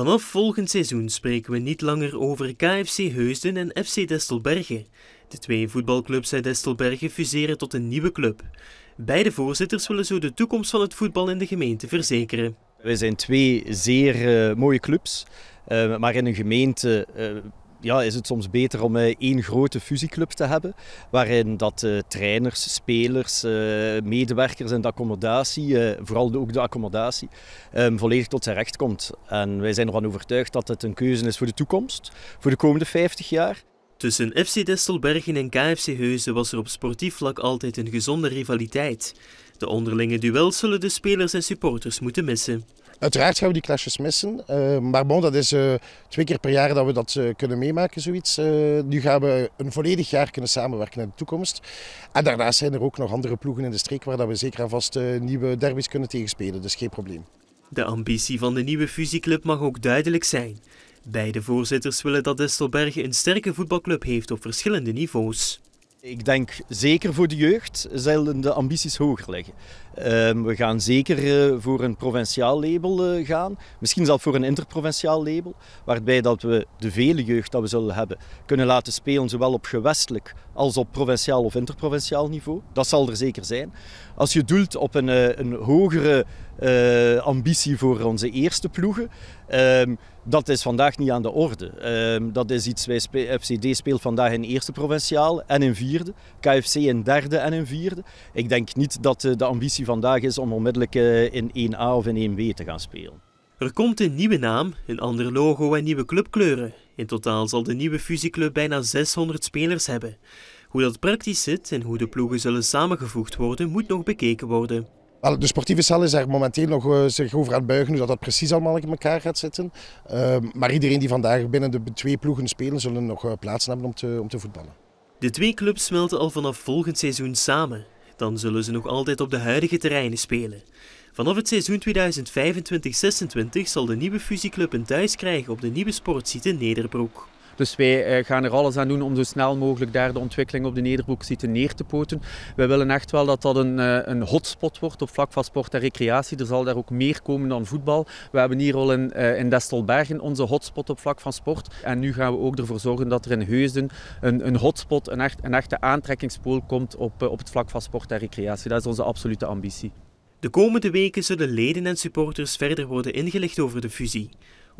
Vanaf volgend seizoen spreken we niet langer over KFC Heusden en FC Destelbergen. De twee voetbalclubs uit Destelbergen fuseren tot een nieuwe club. Beide voorzitters willen zo de toekomst van het voetbal in de gemeente verzekeren. Wij zijn twee zeer eh, mooie clubs, eh, maar in een gemeente eh, ja, is het soms beter om eh, één grote fusieclub te hebben, waarin dat eh, trainers, spelers, eh, medewerkers en de accommodatie, vooral ook de accommodatie, ehm, volledig tot zijn recht komt. En wij zijn ervan overtuigd dat het een keuze is voor de toekomst, voor de komende 50 jaar. Tussen FC Destelbergen en KFC Heuzen was er op sportief vlak altijd een gezonde rivaliteit. De onderlinge duels zullen de spelers en supporters moeten missen. Uiteraard gaan we die clashes missen. Eh, maar bon, dat is eh, twee keer per jaar dat we dat eh, kunnen meemaken, zoiets. nu gaan we een volledig jaar kunnen samenwerken in de toekomst. En daarnaast zijn er ook nog andere ploegen in de streek waar dat we zeker en vast nieuwe derby's kunnen tegenspelen. Dus geen probleem. De ambitie van de nieuwe fusieclub mag ook duidelijk zijn. Beide voorzitters willen dat Destelbergen een sterke voetbalclub heeft op verschillende niveaus. Ik denk zeker voor de jeugd zullen de ambities hoger liggen. Ehm, we gaan zeker eh, voor een provinciaal label eh, gaan, misschien zelfs voor een interprovinciaal label, waarbij dat we de vele jeugd dat we zullen hebben kunnen laten spelen, zowel op gewestelijk als op provinciaal of interprovinciaal niveau. Dat zal er zeker zijn. Als je doelt op een, eh, een hogere ambitie voor onze eerste ploegen, ehm, dat is vandaag niet aan de orde. Ehm, dat is iets, wij FCD speelt vandaag in eerste provinciaal en in vier KFC een derde en een vierde. Ik denk niet dat eh, de ambitie vandaag is om onmiddellijk eh, in 1A of in 1B te gaan spelen. Er komt een nieuwe naam, een ander logo en nieuwe clubkleuren. In totaal zal de nieuwe fusieclub bijna 600 spelers hebben. Hoe dat praktisch zit en hoe de ploegen zullen samengevoegd worden, moet nog bekeken worden. De sportieve cel is er momenteel nog eh, zich over aan het buigen hoe dat, dat precies allemaal in elkaar gaat zitten. Ehm, maar iedereen die vandaag binnen de twee ploegen spelen, zullen nog plaats hebben om te, om te voetballen. De twee clubs smelten al vanaf volgend seizoen samen. Dan zullen ze nog altijd op de huidige terreinen spelen. Vanaf het seizoen 2025-26 zal de nieuwe fusieclub een thuis krijgen op de nieuwe sportsite Nederbroek. Dus wij eh, gaan er alles aan doen om zo snel mogelijk daar de ontwikkeling op de Nederbroek zitten neer te poten. We willen echt wel dat dat een, eh, een hotspot wordt op vlak van sport en recreatie. Er zal daar ook meer komen dan voetbal. We hebben hier al in, eh, in Destelbergen onze hotspot op vlak van sport. En nu gaan we ook ervoor zorgen dat er in Heusden een, een hotspot, een, echt, een echte aantrekkingspool komt op, op het vlak van sport en recreatie. Dat is onze absolute ambitie. De komende weken zullen leden en supporters verder worden ingelicht over de fusie.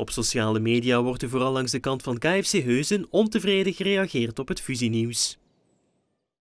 Op sociale media wordt er vooral langs de kant van KFC Heuzen ontevreden gereageerd op het fusienieuws.